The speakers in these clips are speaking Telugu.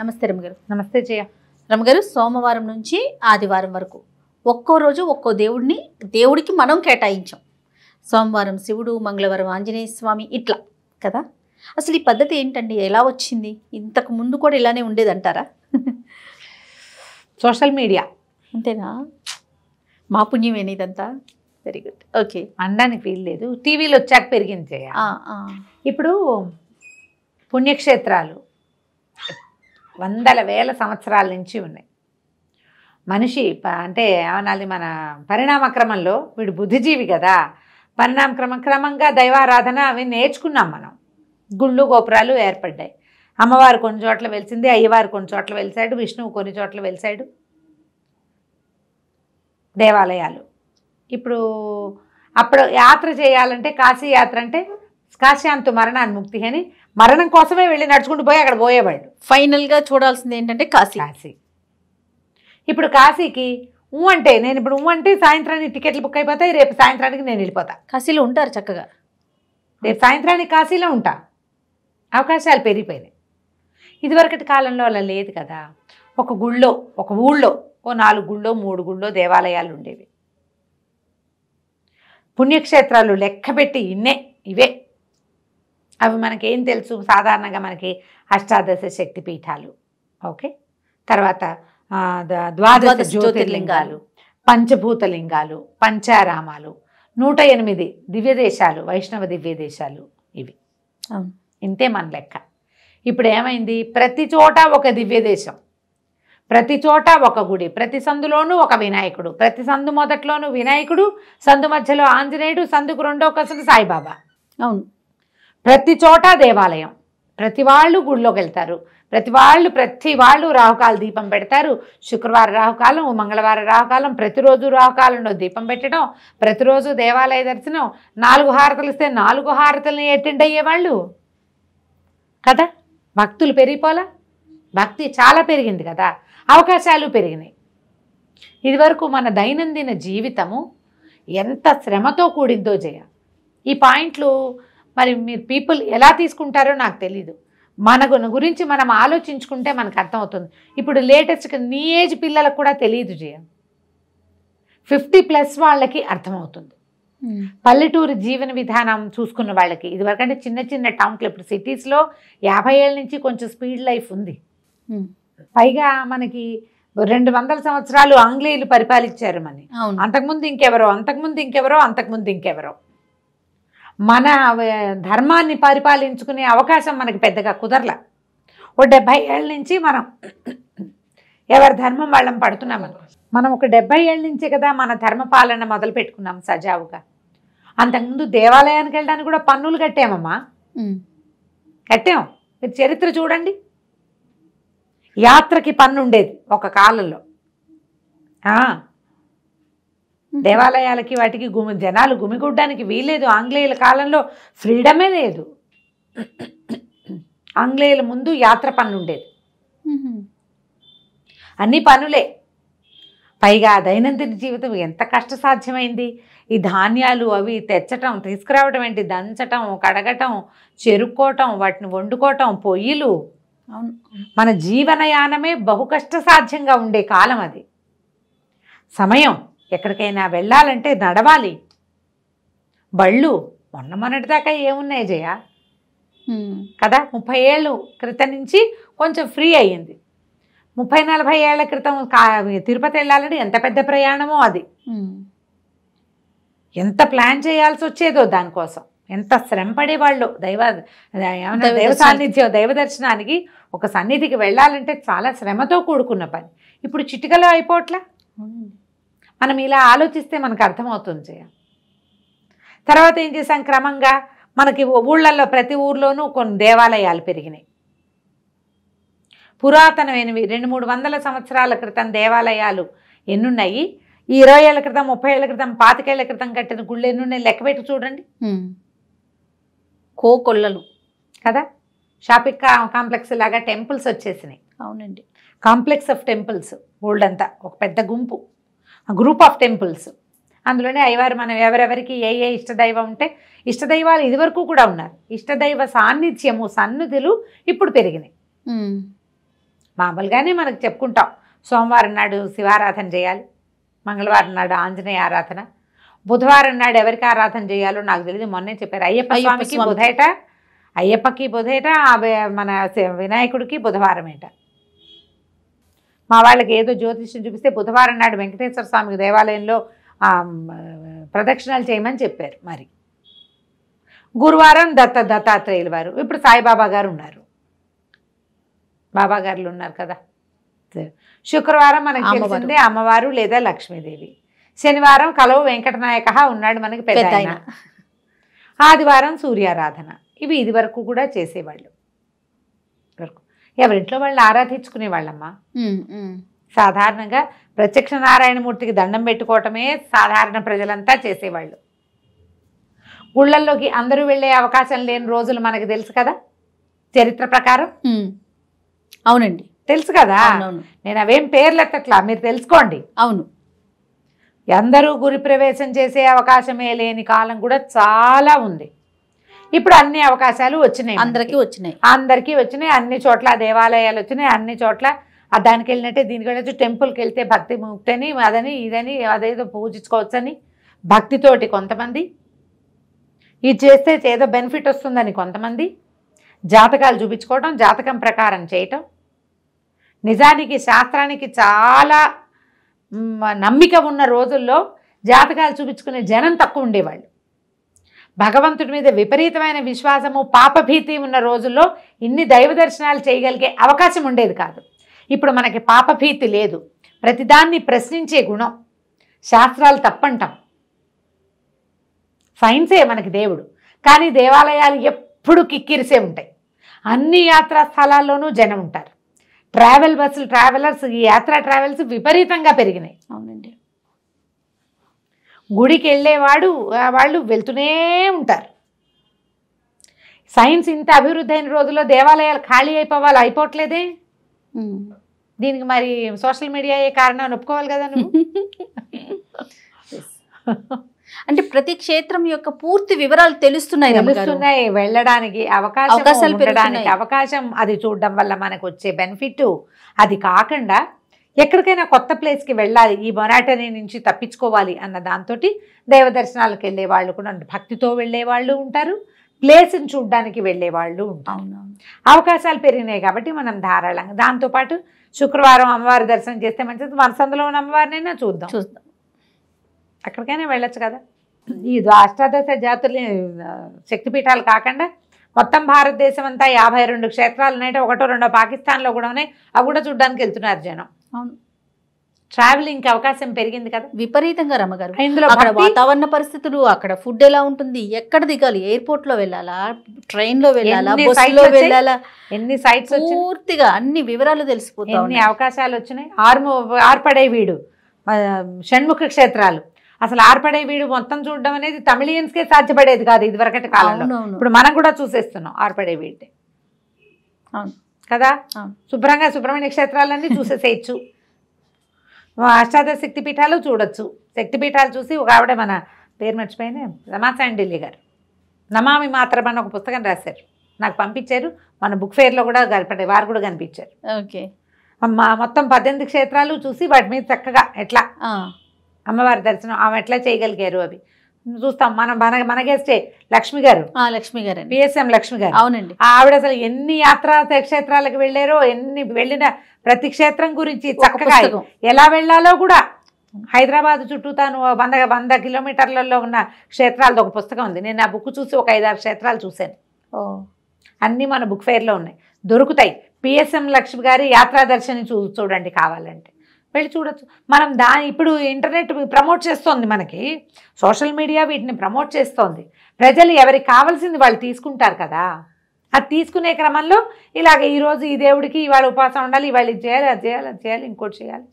నమస్తే రమగారు నమస్తే జయ రమగారు సోమవారం నుంచి ఆదివారం వరకు ఒక్కో రోజు ఒక్కో దేవుడిని దేవుడికి మనం కేటాయించాం సోమవారం శివుడు మంగళవారం ఆంజనేయ స్వామి ఇట్లా కదా అసలు ఈ పద్ధతి ఏంటండి ఎలా వచ్చింది ఇంతకు ముందు కూడా ఇలానే ఉండేదంటారా సోషల్ మీడియా అంతేనా మా పుణ్యమేన ఇదంతా వెరీ గుడ్ ఓకే అనడానికి వీలు లేదు టీవీలో వచ్చాక పెరిగింది ఇప్పుడు పుణ్యక్షేత్రాలు వందల వేల సంవత్సరాల నుంచి ఉన్నాయి మనిషి అంటే ఏమనాలి మన పరిణామ క్రమంలో వీడు బుద్ధిజీవి కదా పరిణామ క్రమ క్రమంగా దైవారాధన అవి నేర్చుకున్నాం మనం గుళ్ళు గోపురాలు ఏర్పడ్డాయి అమ్మవారు కొన్ని చోట్ల వెలిసింది అయ్యవారు కొన్ని చోట్ల వెలిసాడు విష్ణువు కొన్ని చోట్ల వెలిసాడు దేవాలయాలు ఇప్పుడు అప్పుడు యాత్ర చేయాలంటే కాశీ యాత్ర అంటే కాశ్యాంతు మరణాన్ని ముక్తి అని మరణం కోసమే వెళ్ళి నడుచుకుంటూ పోయి అక్కడ పోయేవాడు ఫైనల్గా చూడాల్సింది ఏంటంటే కాశీ కాశీ ఇప్పుడు కాశీకి ఊ అంటే నేను ఇప్పుడు ఊ అంటే సాయంత్రానికి టికెట్లు బుక్ అయిపోతాయి రేపు సాయంత్రానికి నేను వెళ్ళిపోతా కాశీలో ఉంటారు చక్కగా రేపు సాయంత్రానికి కాశీలో ఉంటా అవకాశాలు పెరిగిపోయినాయి ఇదివరకటి కాలంలో అలా లేదు కదా ఒక గుళ్ళో ఒక ఊళ్ళో ఓ నాలుగు గుళ్ళో మూడు గుళ్ళో దేవాలయాలు ఉండేవి పుణ్యక్షేత్రాలు లెక్కబెట్టి ఇన్నే ఇవే అవి మనకేం తెలుసు సాధారణంగా మనకి అష్టాదశ శక్తి పీఠాలు ఓకే తర్వాత ద్వాదశ జ్యోతిర్లింగాలు పంచభూత లింగాలు పంచారామాలు నూట ఎనిమిది దివ్యదేశాలు వైష్ణవ దివ్యదేశాలు ఇవి ఇంతే మన లెక్క ఇప్పుడు ఏమైంది ప్రతి చోట ఒక దివ్యదేశం ప్రతి చోట ఒక గుడి ప్రతి సందులోనూ ఒక వినాయకుడు ప్రతి సందు మొదట్లోనూ వినాయకుడు సందు మధ్యలో ఆంజనేయుడు సందుకు రెండో కసలు సాయిబాబా అవును ప్రతి చోట దేవాలయం ప్రతి వాళ్ళు గుడిలోకి వెళ్తారు ప్రతి వాళ్ళు ప్రతి వాళ్ళు రాహుకాల దీపం పెడతారు శుక్రవారం రాహుకాలం మంగళవారం రాహుకాలం ప్రతిరోజు రాహుకాలంలో దీపం పెట్టడం ప్రతిరోజు దేవాలయ దర్శనం నాలుగు హారతలు ఇస్తే నాలుగు హారతలను అటెండ్ అయ్యేవాళ్ళు కదా భక్తులు పెరిగిపోలా భక్తి చాలా పెరిగింది కదా అవకాశాలు పెరిగినాయి ఇదివరకు మన దైనందిన జీవితము ఎంత శ్రమతో కూడిందో జయ ఈ పాయింట్లు మరి మీరు పీపుల్ ఎలా తీసుకుంటారో నాకు తెలీదు మనకు గురించి మనం ఆలోచించుకుంటే మనకు అర్థమవుతుంది ఇప్పుడు లేటెస్ట్గా నీ ఏజ్ పిల్లలకు కూడా తెలియదు జయ ఫిఫ్టీ ప్లస్ వాళ్ళకి అర్థమవుతుంది hmm. పల్లెటూరు జీవన విధానం చూసుకున్న వాళ్ళకి ఇదివరకంటే చిన్న చిన్న టౌన్లు ఇప్పుడు సిటీస్లో యాభై ఏళ్ళ నుంచి కొంచెం స్పీడ్ లైఫ్ ఉంది hmm. పైగా మనకి రెండు వందల సంవత్సరాలు ఆంగ్లేయులు పరిపాలించారు మని అంతకుముందు ఇంకెవరో అంతకుముందు ఇంకెవరో అంతకుముందు ఇంకెవరో మన ధర్మాన్ని పరిపాలించుకునే అవకాశం మనకి పెద్దగా కుదరల ఓ డెబ్భై ఏళ్ళ నుంచి మనం ఎవరి ధర్మం వాళ్ళం పడుతున్నామని మనం ఒక డెబ్బై ఏళ్ళ నుంచే కదా మన ధర్మ పాలన మొదలు పెట్టుకున్నాం సజావుగా అంతకుముందు దేవాలయానికి వెళ్ళడానికి కూడా పన్నులు కట్టామమ్మా కట్టాం మీరు చరిత్ర చూడండి యాత్రకి పన్ను ఉండేది ఒక కాలంలో దేవాలయాలకి వాటికి గుమి జనాలు గుమిగుడ్డానికి వీల్లేదు ఆంగ్లేయుల కాలంలో ఫ్రీడమే లేదు ఆంగ్లేయుల ముందు యాత్ర పనులు ఉండేది అన్ని పనులే పైగా దైనందిన జీవితం ఎంత కష్ట సాధ్యమైంది ఈ ధాన్యాలు అవి తెచ్చటం తీసుకురావడం ఏంటి దంచటం కడగటం చెరుక్కోవటం వాటిని వండుకోవటం పొయ్యిలు అవును మన జీవనయానమే బహు కష్ట సాధ్యంగా ఉండే కాలం అది సమయం ఎక్కడికైనా వెళ్ళాలంటే నడవాలి బళ్ళు మొన్న మొన్నటిదాకా ఏమున్నాయి జయ కదా ముప్పై ఏళ్ళు క్రితం నుంచి కొంచెం ఫ్రీ అయ్యింది ముప్పై నలభై ఏళ్ళ క్రితం తిరుపతి వెళ్ళాలంటే ఎంత పెద్ద ప్రయాణమో అది ఎంత ప్లాన్ చేయాల్సి వచ్చేదో దానికోసం ఎంత శ్రమ పడేవాళ్ళు దైవ దైవ సాన్నిధ్యం దైవ దర్శనానికి ఒక సన్నిధికి వెళ్ళాలంటే చాలా శ్రమతో కూడుకున్న పని ఇప్పుడు చిటికలో అయిపోవట్లా మనం ఇలా ఆలోచిస్తే మనకు అర్థమవుతుంది తర్వాత ఏం చేశాం క్రమంగా మనకి ఊళ్ళల్లో ప్రతి ఊర్లోనూ కొన్ని దేవాలయాలు పెరిగినాయి పురాతనమైనవి రెండు మూడు వందల సంవత్సరాల క్రితం దేవాలయాలు ఎన్నున్నాయి ఈ ఇరవై ఏళ్ళ క్రితం ముప్పై ఏళ్ళ క్రితం పాతికేళ్ల క్రితం కట్టిన గుళ్ళు ఎన్నున్నాయి లెక్క పెట్టి చూడండి కోకొల్లలు కదా షాపింగ్ కాంప్లెక్స్ లాగా టెంపుల్స్ వచ్చేసినాయి అవునండి కాంప్లెక్స్ ఆఫ్ టెంపుల్స్ ఓల్డ్ అంతా ఒక పెద్ద గుంపు గ్రూప్ ఆఫ్ టెంపుల్స్ అందులోనే అయ్యవారు మనం ఎవరెవరికి ఏ ఏ ఇష్టదైవం ఉంటే ఇష్టదైవాలు ఇదివరకు కూడా ఉన్నారు ఇష్టదైవ సాన్నిధ్యము సన్నిధులు ఇప్పుడు పెరిగినాయి మామూలుగానే మనకు చెప్పుకుంటాం సోమవారం నాడు శివారాధన చేయాలి మంగళవారం నాడు ఆంజనేయ ఆరాధన బుధవారం నాడు ఎవరికి ఆరాధన చేయాలో నాకు తెలియదు మొన్నే చెప్పారు అయ్యప్ప స్వామికి బుధేట అయ్యప్పకి బుధేట మన వినాయకుడికి బుధవారం బుధవారమేట మా వాళ్ళకి ఏదో జ్యోతిష్యం చూపిస్తే బుధవారం నాడు వెంకటేశ్వర స్వామి దేవాలయంలో ప్రదక్షిణాలు చేయమని చెప్పారు మరి గురువారం దత్త దత్తాత్రేయుల వారు ఇప్పుడు సాయిబాబా గారు ఉన్నారు బాబా గారులు ఉన్నారు కదా శుక్రవారం మనకి తెలిసిందే అమ్మవారు లేదా లక్ష్మీదేవి శనివారం కలవు వెంకటనాయక ఉన్నాడు మనకి పెద్ద ఆదివారం సూర్యారాధన ఇవి ఇది వరకు కూడా చేసేవాళ్ళు ఎవరింట్లో వాళ్ళు వాళ్ళమ్మా సాధారణంగా ప్రత్యక్ష నారాయణమూర్తికి దండం పెట్టుకోవటమే సాధారణ ప్రజలంతా చేసేవాళ్ళు గుళ్ళల్లోకి అందరూ వెళ్ళే అవకాశం లేని రోజులు మనకు తెలుసు కదా చరిత్ర ప్రకారం అవునండి తెలుసు కదా నేను అవేం పేర్లు ఎత్తట్లా మీరు తెలుసుకోండి అవును అందరూ గురి ప్రవేశం చేసే అవకాశమే లేని కాలం కూడా చాలా ఉంది ఇప్పుడు అన్ని అవకాశాలు వచ్చినాయి అందరికీ వచ్చినాయి అందరికీ వచ్చినాయి అన్ని చోట్ల దేవాలయాలు వచ్చినాయి అన్ని చోట్ల దానికి వెళ్ళినట్టే దీనికి వెళ్ళచ్చు టెంపుల్కి వెళ్తే భక్తి ముక్తని అదని ఇదని అదేదో పూజించుకోవచ్చని భక్తితోటి కొంతమంది ఇది చేస్తే ఏదో బెనిఫిట్ వస్తుందని కొంతమంది జాతకాలు చూపించుకోవటం జాతకం ప్రకారం చేయటం నిజానికి శాస్త్రానికి చాలా నమ్మిక ఉన్న రోజుల్లో జాతకాలు చూపించుకునే జనం తక్కువ ఉండేవాళ్ళు భగవంతుడి మీద విపరీతమైన విశ్వాసము పాపభీతి ఉన్న రోజుల్లో ఇన్ని దైవ దర్శనాలు చేయగలిగే అవకాశం ఉండేది కాదు ఇప్పుడు మనకి పాపభీతి లేదు ప్రతిదాన్ని ప్రశ్నించే గుణం శాస్త్రాలు తప్పంటాం సైన్సే మనకి దేవుడు కానీ దేవాలయాలు ఎప్పుడు కిక్కిరిసే ఉంటాయి అన్ని యాత్రా స్థలాల్లోనూ జనం ఉంటారు ట్రావెల్ బస్సులు ట్రావెలర్స్ ఈ యాత్రా ట్రావెల్స్ విపరీతంగా పెరిగినాయి అవునండి గుడికి వెళ్ళేవాడు వాళ్ళు వెళ్తూనే ఉంటారు సైన్స్ ఇంత అభివృద్ధి అయిన రోజుల్లో దేవాలయాలు ఖాళీ అయిపోవాలి అయిపోవట్లేదే దీనికి మరి సోషల్ మీడియా ఏ అని ఒప్పుకోవాలి కదా నువ్వు అంటే ప్రతి క్షేత్రం యొక్క పూర్తి వివరాలు తెలుస్తున్నాయి తెలుస్తున్నాయి వెళ్ళడానికి అవకాశం అవకాశం అది చూడడం వల్ల మనకు వచ్చే బెనిఫిట్ అది కాకుండా ఎక్కడికైనా కొత్త ప్లేస్కి వెళ్ళాలి ఈ మొరాటనీ నుంచి తప్పించుకోవాలి అన్న దాంతో దైవదర్శనాలకు వాళ్ళు కూడా భక్తితో వెళ్ళే వాళ్ళు ఉంటారు ప్లేస్ని చూడడానికి వాళ్ళు ఉంటారు అవకాశాలు పెరిగినాయి కాబట్టి మనం ధారాళంగా దాంతోపాటు శుక్రవారం అమ్మవారి దర్శనం చేస్తే మంచిది మన ఉన్న అమ్మవారినైనా చూద్దాం చూద్దాం ఎక్కడికైనా వెళ్ళొచ్చు కదా ఈ అష్టాదశ జాతులు శక్తిపీఠాలు కాకుండా మొత్తం భారతదేశం అంతా యాభై రెండు క్షేత్రాలు ఉన్నాయంటే ఒకటో రెండో పాకిస్తాన్లో కూడా ఉన్నాయి అవి కూడా చూడ్డానికి వెళ్తున్నారు జనం అవును ట్రావెలింగ్ అవకాశం పెరిగింది కదా విపరీతంగా రమ్మగారు అక్కడ వాతావరణ పరిస్థితులు అక్కడ ఫుడ్ ఎలా ఉంటుంది ఎక్కడ దిగాలి ఎయిర్పోర్ట్ లో వెళ్ళాలా ట్రైన్ లో వెళ్ళాలా బస్సులో వెళ్ళాలా ఎన్ని సైట్స్ పూర్తిగా అన్ని వివరాలు తెలిసిపోతాయి అవకాశాలు వచ్చినాయి ఆర్ము ఆర్పడే వీడు షణ్ముఖ క్షేత్రాలు అసలు ఆర్పడే వీడు మొత్తం చూడడం అనేది కే సాధ్యపడేది కాదు ఇదివరకటి కాలంలో ఇప్పుడు మనం కూడా చూసేస్తున్నాం ఆర్పడే వీడి అవును కదా శుభ్రంగా సుబ్రహ్మణ్య క్షేత్రాలన్నీ చూసేసేయచ్చు అష్టాదశ శక్తి పీఠాలు చూడొచ్చు శక్తి పీఠాలు చూసి ఒక ఆవిడ మన పేరు మర్చిపోయింది ఢిల్లీ గారు నమామి మాత్రం అని ఒక పుస్తకం రాశారు నాకు పంపించారు మన బుక్ ఫేర్లో కూడా గడిపడే వారు కూడా కనిపించారు ఓకే మొత్తం పద్దెనిమిది క్షేత్రాలు చూసి వాటి మీద చక్కగా ఎట్లా అమ్మవారి దర్శనం ఆమె ఎట్లా చేయగలిగారు అవి చూస్తాం మనం మన మన గెస్టే లక్ష్మి గారు లక్ష్మి గారు పిఎస్ఎం లక్ష్మి గారు అవునండి ఆవిడ అసలు ఎన్ని యాత్రా క్షేత్రాలకు వెళ్ళారో ఎన్ని వెళ్ళిన ప్రతి క్షేత్రం గురించి చక్కగా ఎలా వెళ్ళాలో కూడా హైదరాబాద్ చుట్టూ తాను వంద వంద కిలోమీటర్లలో ఉన్న క్షేత్రాలతో ఒక పుస్తకం ఉంది నేను ఆ బుక్ చూసి ఒక ఐదారు క్షేత్రాలు చూశాను అన్నీ మన బుక్ ఫెయిర్లో ఉన్నాయి దొరుకుతాయి పిఎస్ఎం లక్ష్మి గారి యాత్రా దర్శని చూ చూడండి కావాలంటే వెళ్ళి చూడొచ్చు మనం దాని ఇప్పుడు ఇంటర్నెట్ ప్రమోట్ చేస్తోంది మనకి సోషల్ మీడియా వీటిని ప్రమోట్ చేస్తోంది ప్రజలు ఎవరికి కావాల్సింది వాళ్ళు తీసుకుంటారు కదా అది తీసుకునే క్రమంలో ఇలాగ ఈరోజు ఈ దేవుడికి ఇవాళ ఉపాసం ఉండాలి ఇవాళ చేయాలి అది చేయాలి అది చేయాలి ఇంకోటి చేయాలి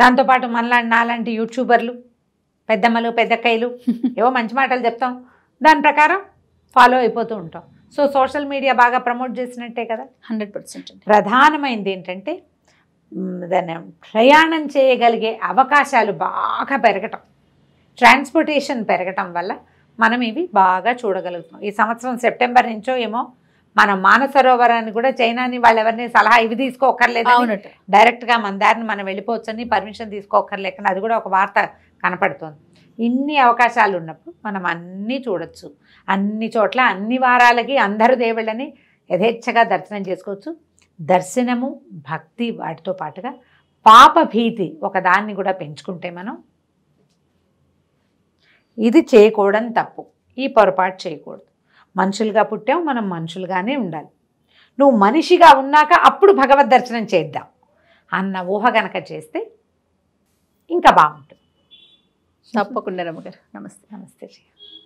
దాంతోపాటు మనలా నాలాంటి యూట్యూబర్లు పెద్దమ్మలు పెద్దక్కయ్యలు ఏవో మంచి మాటలు చెప్తాం దాని ప్రకారం ఫాలో అయిపోతూ ఉంటాం సో సోషల్ మీడియా బాగా ప్రమోట్ చేసినట్టే కదా హండ్రెడ్ పర్సెంట్ ప్రధానమైనది ఏంటంటే దాన్ని ప్రయాణం చేయగలిగే అవకాశాలు బాగా పెరగటం ట్రాన్స్పోర్టేషన్ పెరగటం వల్ల మనం ఇవి బాగా చూడగలుగుతాం ఈ సంవత్సరం సెప్టెంబర్ నుంచో ఏమో మన మానసరోవరాన్ని కూడా చైనాని వాళ్ళు ఎవరిని సలహా ఇవి తీసుకోకర్లేదు డైరెక్ట్గా మన దారిని మనం వెళ్ళిపోవచ్చని పర్మిషన్ తీసుకోకర్లేకని అది కూడా ఒక వార్త కనపడుతుంది ఇన్ని అవకాశాలు ఉన్నప్పుడు మనం అన్నీ చూడొచ్చు అన్ని చోట్ల అన్ని వారాలకి అందరు దేవుళ్ళని యథేచ్ఛగా దర్శనం చేసుకోవచ్చు దర్శనము భక్తి వాటితో పాటుగా పాపభీతి ఒకదాన్ని కూడా పెంచుకుంటే మనం ఇది చేయకూడని తప్పు ఈ పొరపాటు చేయకూడదు మనుషులుగా పుట్టాం మనం మనుషులుగానే ఉండాలి నువ్వు మనిషిగా ఉన్నాక అప్పుడు భగవద్ దర్శనం చేద్దాం అన్న ఊహ గనక చేస్తే ఇంకా బాగుంటుంది తప్పకుండా రమ్మగారు నమస్తే నమస్తే